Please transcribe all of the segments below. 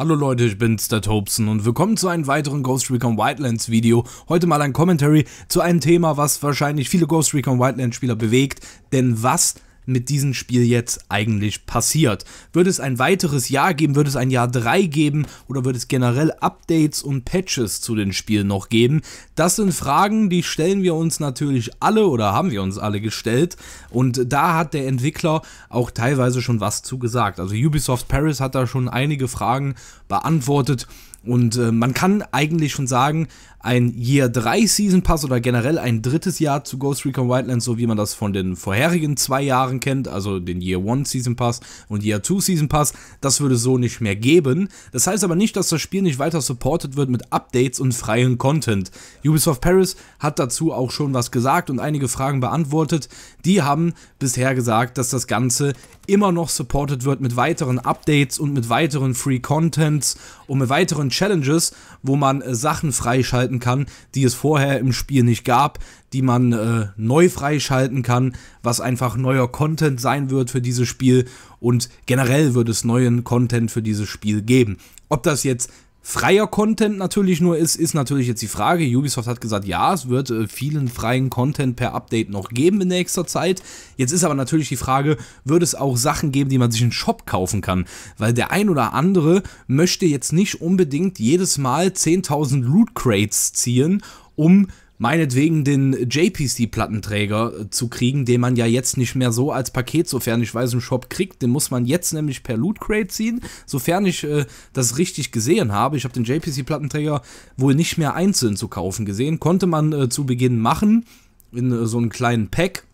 Hallo Leute, ich bin's, der Tobson und willkommen zu einem weiteren Ghost Recon Wildlands Video. Heute mal ein Commentary zu einem Thema, was wahrscheinlich viele Ghost Recon Wildlands Spieler bewegt, denn was mit diesem Spiel jetzt eigentlich passiert. Würde es ein weiteres Jahr geben, würde es ein Jahr 3 geben oder würde es generell Updates und Patches zu den Spielen noch geben? Das sind Fragen, die stellen wir uns natürlich alle oder haben wir uns alle gestellt und da hat der Entwickler auch teilweise schon was zu gesagt. Also Ubisoft Paris hat da schon einige Fragen beantwortet. Und äh, man kann eigentlich schon sagen, ein Year 3 Season Pass oder generell ein drittes Jahr zu Ghost Recon Wildlands, so wie man das von den vorherigen zwei Jahren kennt, also den Year 1 Season Pass und Year 2 Season Pass, das würde es so nicht mehr geben. Das heißt aber nicht, dass das Spiel nicht weiter supported wird mit Updates und freien Content. Ubisoft Paris hat dazu auch schon was gesagt und einige Fragen beantwortet. Die haben bisher gesagt, dass das Ganze immer noch supported wird mit weiteren Updates und mit weiteren Free Contents und mit weiteren Challenges, wo man äh, Sachen freischaltet freischalten kann, die es vorher im Spiel nicht gab, die man äh, neu freischalten kann, was einfach neuer Content sein wird für dieses Spiel und generell wird es neuen Content für dieses Spiel geben. Ob das jetzt freier Content natürlich nur ist, ist natürlich jetzt die Frage. Ubisoft hat gesagt, ja, es wird äh, vielen freien Content per Update noch geben in nächster Zeit. Jetzt ist aber natürlich die Frage, wird es auch Sachen geben, die man sich im Shop kaufen kann? Weil der ein oder andere möchte jetzt nicht unbedingt jedes Mal 10.000 Loot Crates ziehen, um meinetwegen den JPC-Plattenträger äh, zu kriegen, den man ja jetzt nicht mehr so als Paket, sofern ich weiß, im Shop kriegt. Den muss man jetzt nämlich per Loot Crate ziehen, sofern ich äh, das richtig gesehen habe. Ich habe den JPC-Plattenträger wohl nicht mehr einzeln zu kaufen gesehen. Konnte man äh, zu Beginn machen, in äh, so einem kleinen Pack.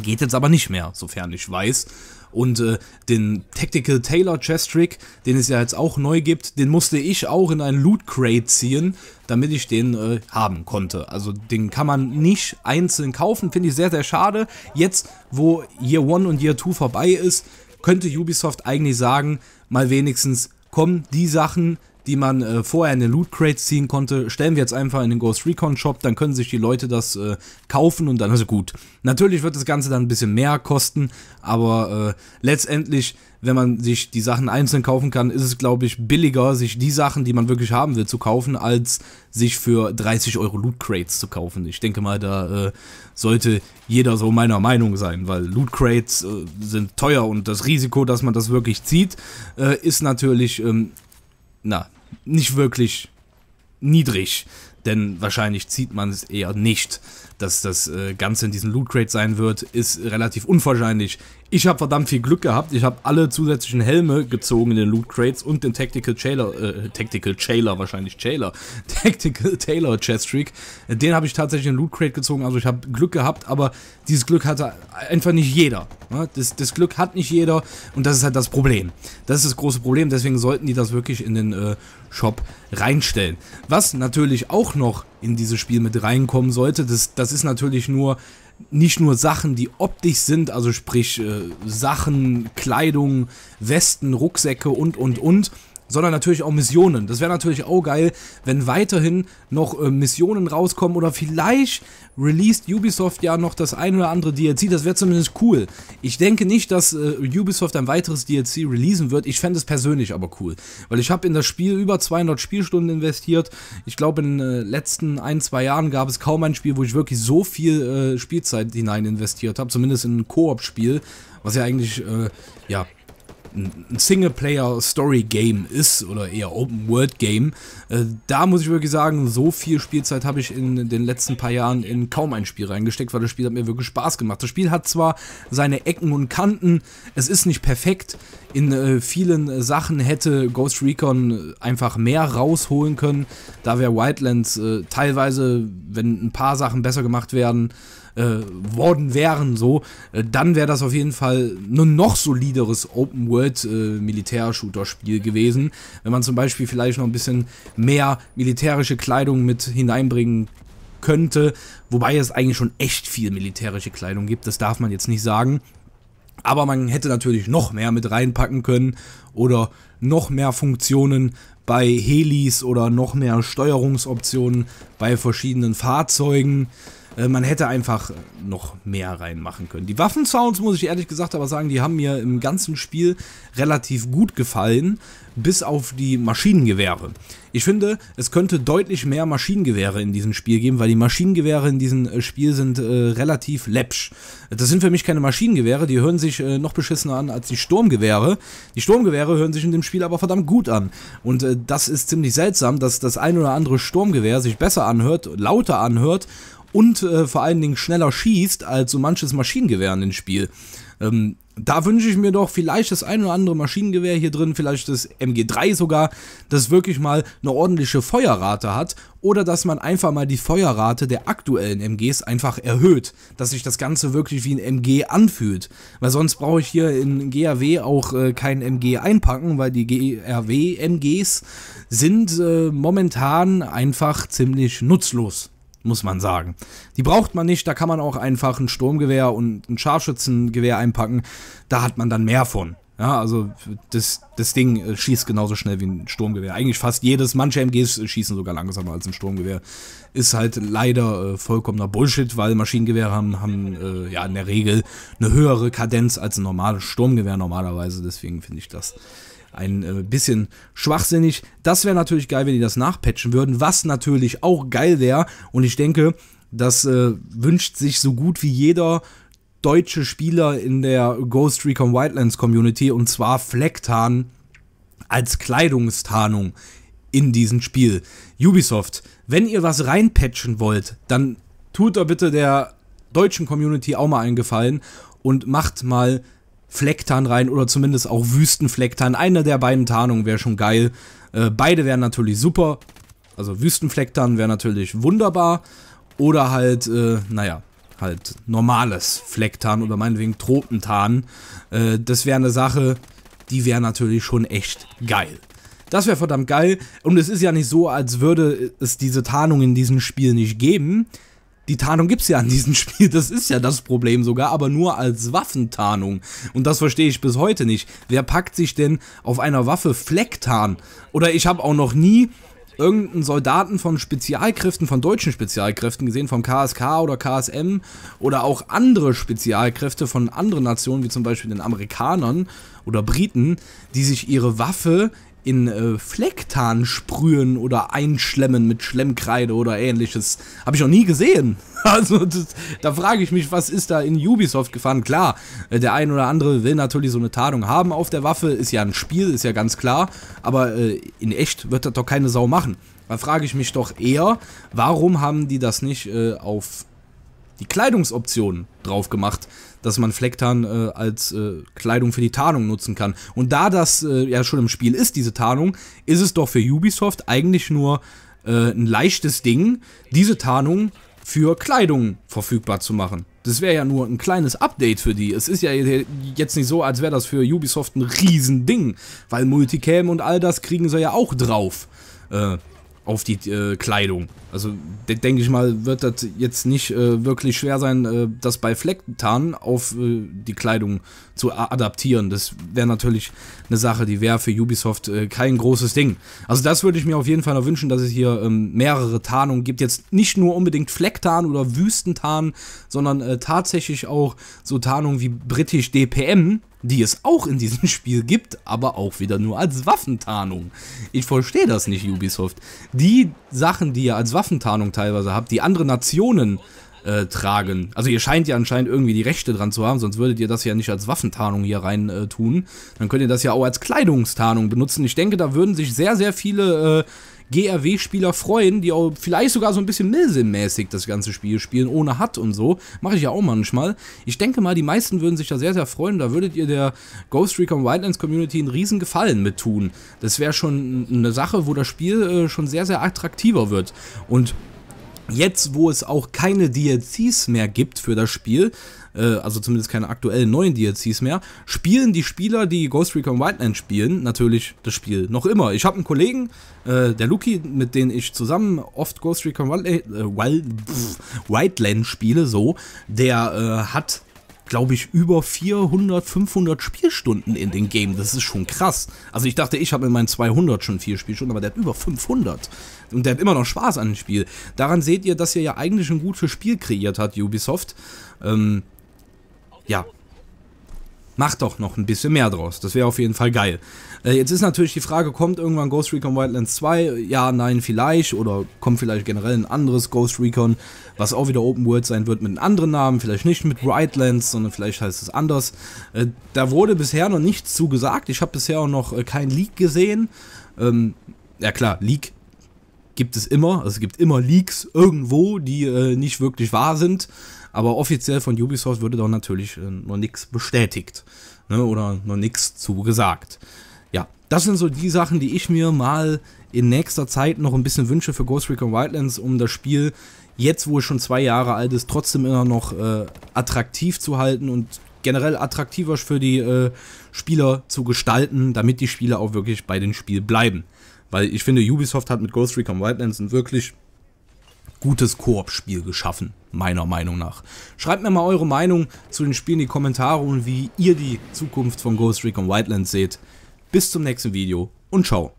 Geht jetzt aber nicht mehr, sofern ich weiß. Und äh, den Tactical Taylor Chess Trick, den es ja jetzt auch neu gibt, den musste ich auch in einen Loot Crate ziehen, damit ich den äh, haben konnte. Also den kann man nicht einzeln kaufen, finde ich sehr, sehr schade. Jetzt, wo Year 1 und Year 2 vorbei ist, könnte Ubisoft eigentlich sagen, mal wenigstens, kommen die Sachen, die man äh, vorher in den Loot Crates ziehen konnte, stellen wir jetzt einfach in den Ghost Recon Shop, dann können sich die Leute das äh, kaufen und dann ist also gut. Natürlich wird das Ganze dann ein bisschen mehr kosten, aber äh, letztendlich, wenn man sich die Sachen einzeln kaufen kann, ist es, glaube ich, billiger, sich die Sachen, die man wirklich haben will, zu kaufen, als sich für 30 Euro Loot Crates zu kaufen. Ich denke mal, da äh, sollte jeder so meiner Meinung sein, weil Loot Crates äh, sind teuer und das Risiko, dass man das wirklich zieht, äh, ist natürlich, ähm, na, nicht wirklich niedrig denn wahrscheinlich zieht man es eher nicht. Dass das äh, Ganze in diesem Loot Crate sein wird, ist relativ unwahrscheinlich. Ich habe verdammt viel Glück gehabt. Ich habe alle zusätzlichen Helme gezogen in den Loot Crates und den Tactical Jailer, äh, Tactical Jailer, wahrscheinlich Jailer, Tactical Taylor Chestreak. Den habe ich tatsächlich in den Loot Crate gezogen. Also ich habe Glück gehabt, aber dieses Glück hatte einfach nicht jeder. Ne? Das, das, Glück hat nicht jeder und das ist halt das Problem. Das ist das große Problem. Deswegen sollten die das wirklich in den äh, Shop reinstellen. Was natürlich auch noch in dieses Spiel mit reinkommen sollte. Das, das ist natürlich nur nicht nur Sachen, die optisch sind, also sprich äh, Sachen, Kleidung, Westen, Rucksäcke und, und, und, sondern natürlich auch Missionen. Das wäre natürlich auch geil, wenn weiterhin noch äh, Missionen rauskommen oder vielleicht released Ubisoft ja noch das ein oder andere DLC. Das wäre zumindest cool. Ich denke nicht, dass äh, Ubisoft ein weiteres DLC releasen wird. Ich fände es persönlich aber cool, weil ich habe in das Spiel über 200 Spielstunden investiert. Ich glaube, in den äh, letzten ein, zwei Jahren gab es kaum ein Spiel, wo ich wirklich so viel äh, Spielzeit hinein investiert habe, zumindest in ein Koop-Spiel, was ja eigentlich, äh, ja, ein Singleplayer-Story-Game ist oder eher Open-World-Game. Äh, da muss ich wirklich sagen, so viel Spielzeit habe ich in den letzten paar Jahren in kaum ein Spiel reingesteckt, weil das Spiel hat mir wirklich Spaß gemacht. Das Spiel hat zwar seine Ecken und Kanten, es ist nicht perfekt. In äh, vielen Sachen hätte Ghost Recon einfach mehr rausholen können. Da wäre Wildlands äh, teilweise, wenn ein paar Sachen besser gemacht werden, äh, worden wären, so, äh, dann wäre das auf jeden Fall ein noch solideres Open-World-Militär-Shooter-Spiel äh, gewesen. Wenn man zum Beispiel vielleicht noch ein bisschen mehr militärische Kleidung mit hineinbringen könnte, wobei es eigentlich schon echt viel militärische Kleidung gibt, das darf man jetzt nicht sagen. Aber man hätte natürlich noch mehr mit reinpacken können oder noch mehr Funktionen bei Helis oder noch mehr Steuerungsoptionen bei verschiedenen Fahrzeugen. Äh, man hätte einfach äh, noch mehr reinmachen können. Die Waffensounds, muss ich ehrlich gesagt aber sagen, die haben mir im ganzen Spiel relativ gut gefallen, bis auf die Maschinengewehre. Ich finde, es könnte deutlich mehr Maschinengewehre in diesem Spiel geben, weil die Maschinengewehre in diesem äh, Spiel sind äh, relativ läppsch. Das sind für mich keine Maschinengewehre, die hören sich äh, noch beschissener an als die Sturmgewehre. Die Sturmgewehre hören sich in dem Spiel aber verdammt gut an. Und äh, das ist ziemlich seltsam, dass das ein oder andere Sturmgewehr sich besser anhört, lauter anhört und äh, vor allen Dingen schneller schießt als so manches Maschinengewehr in dem Spiel. Ähm, da wünsche ich mir doch vielleicht das ein oder andere Maschinengewehr hier drin, vielleicht das MG3 sogar, das wirklich mal eine ordentliche Feuerrate hat oder dass man einfach mal die Feuerrate der aktuellen MGs einfach erhöht, dass sich das Ganze wirklich wie ein MG anfühlt, weil sonst brauche ich hier in GAW auch äh, kein MG einpacken, weil die GRW MGs sind äh, momentan einfach ziemlich nutzlos muss man sagen. Die braucht man nicht, da kann man auch einfach ein Sturmgewehr und ein Scharfschützengewehr einpacken. Da hat man dann mehr von. Ja, also das, das Ding äh, schießt genauso schnell wie ein Sturmgewehr. Eigentlich fast jedes, manche MGs äh, schießen sogar langsamer als ein Sturmgewehr. Ist halt leider äh, vollkommener Bullshit, weil Maschinengewehre haben, haben äh, ja in der Regel eine höhere Kadenz als ein normales Sturmgewehr normalerweise. Deswegen finde ich das ein äh, bisschen schwachsinnig. Das wäre natürlich geil, wenn die das nachpatchen würden, was natürlich auch geil wäre. Und ich denke, das äh, wünscht sich so gut wie jeder deutsche Spieler in der Ghost Recon Wildlands Community und zwar Flecktarn als Kleidungstarnung in diesem Spiel. Ubisoft, wenn ihr was reinpatchen wollt, dann tut da bitte der deutschen Community auch mal einen Gefallen und macht mal Flecktarn rein oder zumindest auch Wüstenflecktarn. Eine der beiden Tarnungen wäre schon geil. Äh, beide wären natürlich super. Also Wüstenflecktarn wäre natürlich wunderbar. Oder halt, äh, naja, halt normales Flecktarn oder meinetwegen Tropentarn. Äh, das wäre eine Sache, die wäre natürlich schon echt geil. Das wäre verdammt geil. Und es ist ja nicht so, als würde es diese Tarnung in diesem Spiel nicht geben. Die Tarnung gibt es ja an diesem Spiel, das ist ja das Problem sogar, aber nur als Waffentarnung. Und das verstehe ich bis heute nicht. Wer packt sich denn auf einer Waffe Flecktarn? Oder ich habe auch noch nie irgendeinen Soldaten von Spezialkräften, von deutschen Spezialkräften gesehen, vom KSK oder KSM oder auch andere Spezialkräfte von anderen Nationen, wie zum Beispiel den Amerikanern oder Briten, die sich ihre Waffe in äh, Flecktarn sprühen oder einschlemmen mit Schlemmkreide oder ähnliches. Habe ich noch nie gesehen. Also das, da frage ich mich, was ist da in Ubisoft gefahren? Klar, äh, der ein oder andere will natürlich so eine Tarnung haben auf der Waffe, ist ja ein Spiel, ist ja ganz klar, aber äh, in echt wird das doch keine Sau machen. Da frage ich mich doch eher, warum haben die das nicht äh, auf die Kleidungsoptionen drauf gemacht? dass man Flecktarn äh, als äh, Kleidung für die Tarnung nutzen kann. Und da das äh, ja schon im Spiel ist, diese Tarnung, ist es doch für Ubisoft eigentlich nur äh, ein leichtes Ding, diese Tarnung für Kleidung verfügbar zu machen. Das wäre ja nur ein kleines Update für die. Es ist ja jetzt nicht so, als wäre das für Ubisoft ein Riesending, weil Multicam und all das kriegen sie ja auch drauf. Äh, auf die äh, Kleidung. Also de denke ich mal, wird das jetzt nicht äh, wirklich schwer sein, äh, das bei Flecktarn auf äh, die Kleidung zu adaptieren. Das wäre natürlich eine Sache, die wäre für Ubisoft äh, kein großes Ding. Also das würde ich mir auf jeden Fall noch wünschen, dass es hier ähm, mehrere Tarnungen gibt. Jetzt nicht nur unbedingt Flecktarn oder Wüstentarn, sondern äh, tatsächlich auch so Tarnungen wie britisch DPM, die es auch in diesem Spiel gibt, aber auch wieder nur als Waffentarnung. Ich verstehe das nicht, Ubisoft. Die Sachen, die ihr als Waffentarnung teilweise habt, die andere Nationen äh, tragen. Also ihr scheint ja anscheinend irgendwie die Rechte dran zu haben, sonst würdet ihr das ja nicht als Waffentarnung hier rein äh, tun. Dann könnt ihr das ja auch als Kleidungstarnung benutzen. Ich denke, da würden sich sehr, sehr viele äh, GRW-Spieler freuen, die auch vielleicht sogar so ein bisschen Milsim-mäßig das ganze Spiel spielen, ohne Hat und so. Mache ich ja auch manchmal. Ich denke mal, die meisten würden sich da sehr, sehr freuen. Da würdet ihr der Ghost Recon Wildlands Community einen riesen Gefallen mit tun. Das wäre schon eine Sache, wo das Spiel äh, schon sehr, sehr attraktiver wird. Und Jetzt, wo es auch keine DLCs mehr gibt für das Spiel, äh, also zumindest keine aktuellen neuen DLCs mehr, spielen die Spieler, die Ghost Recon Wildlands spielen, natürlich das Spiel noch immer. Ich habe einen Kollegen, äh, der Luki, mit dem ich zusammen oft Ghost Recon äh, Wildlands äh, Wildland spiele, so, der äh, hat glaube ich, über 400, 500 Spielstunden in dem Game. Das ist schon krass. Also ich dachte, ich habe in meinen 200 schon viel Spielstunden, aber der hat über 500. Und der hat immer noch Spaß an dem Spiel. Daran seht ihr, dass ihr ja eigentlich ein gutes Spiel kreiert hat, Ubisoft. Ähm, ja. Mach doch noch ein bisschen mehr draus. Das wäre auf jeden Fall geil. Äh, jetzt ist natürlich die Frage, kommt irgendwann Ghost Recon Wildlands 2? Ja, nein, vielleicht. Oder kommt vielleicht generell ein anderes Ghost Recon, was auch wieder Open World sein wird mit einem anderen Namen. Vielleicht nicht mit Wildlands, sondern vielleicht heißt es anders. Äh, da wurde bisher noch nichts zu gesagt. Ich habe bisher auch noch äh, kein Leak gesehen. Ähm, ja klar, Leak gibt es immer. Also es gibt immer Leaks irgendwo, die äh, nicht wirklich wahr sind. Aber offiziell von Ubisoft würde doch natürlich äh, noch nichts bestätigt ne? oder noch nichts zugesagt. Ja, das sind so die Sachen, die ich mir mal in nächster Zeit noch ein bisschen wünsche für Ghost Recon Wildlands, um das Spiel jetzt, wo es schon zwei Jahre alt ist, trotzdem immer noch äh, attraktiv zu halten und generell attraktiver für die äh, Spieler zu gestalten, damit die Spieler auch wirklich bei dem Spiel bleiben. Weil ich finde, Ubisoft hat mit Ghost Recon Wildlands einen wirklich gutes Koop-Spiel geschaffen, meiner Meinung nach. Schreibt mir mal eure Meinung zu den Spielen in die Kommentare und wie ihr die Zukunft von Ghost Recon Wildlands seht. Bis zum nächsten Video und ciao.